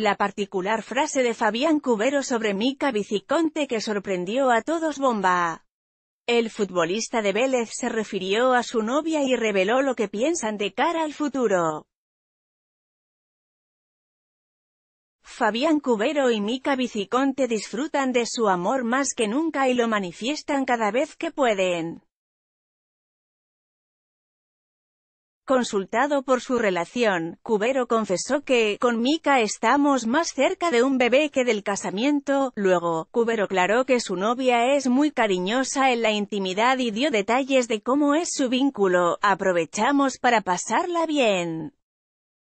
La particular frase de Fabián Cubero sobre Mica Viciconte que sorprendió a todos bomba. El futbolista de Vélez se refirió a su novia y reveló lo que piensan de cara al futuro. Fabián Cubero y Mica Viciconte disfrutan de su amor más que nunca y lo manifiestan cada vez que pueden. Consultado por su relación, Cubero confesó que, con Mika estamos más cerca de un bebé que del casamiento. Luego, Cubero aclaró que su novia es muy cariñosa en la intimidad y dio detalles de cómo es su vínculo. Aprovechamos para pasarla bien.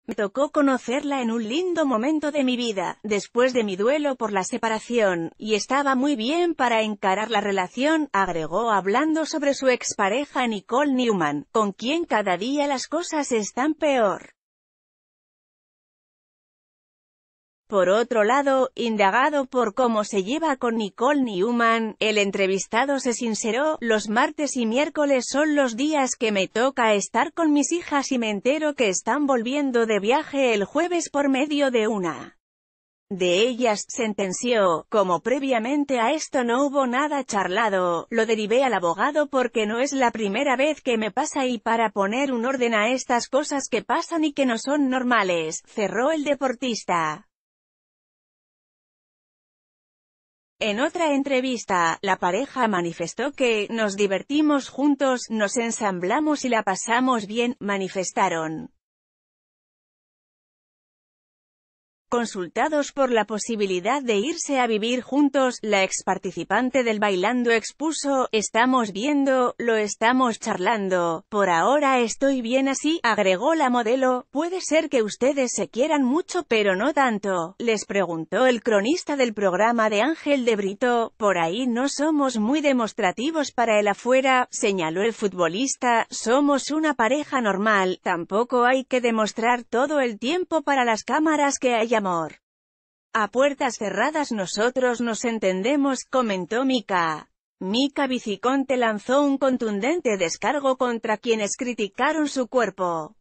Me tocó conocerla en un lindo momento de mi vida, después de mi duelo por la separación, y estaba muy bien para encarar la relación, agregó hablando sobre su expareja Nicole Newman, con quien cada día las cosas están peor. Por otro lado, indagado por cómo se lleva con Nicole Newman, el entrevistado se sinceró, los martes y miércoles son los días que me toca estar con mis hijas y me entero que están volviendo de viaje el jueves por medio de una. De ellas, sentenció, como previamente a esto no hubo nada charlado, lo derivé al abogado porque no es la primera vez que me pasa y para poner un orden a estas cosas que pasan y que no son normales, cerró el deportista. En otra entrevista, la pareja manifestó que, nos divertimos juntos, nos ensamblamos y la pasamos bien, manifestaron. Consultados por la posibilidad de irse a vivir juntos, la ex participante del Bailando expuso, estamos viendo, lo estamos charlando, por ahora estoy bien así, agregó la modelo, puede ser que ustedes se quieran mucho pero no tanto, les preguntó el cronista del programa de Ángel de Brito, por ahí no somos muy demostrativos para el afuera, señaló el futbolista, somos una pareja normal, tampoco hay que demostrar todo el tiempo para las cámaras que haya a puertas cerradas nosotros nos entendemos, comentó Mika. Mika Viciconte lanzó un contundente descargo contra quienes criticaron su cuerpo.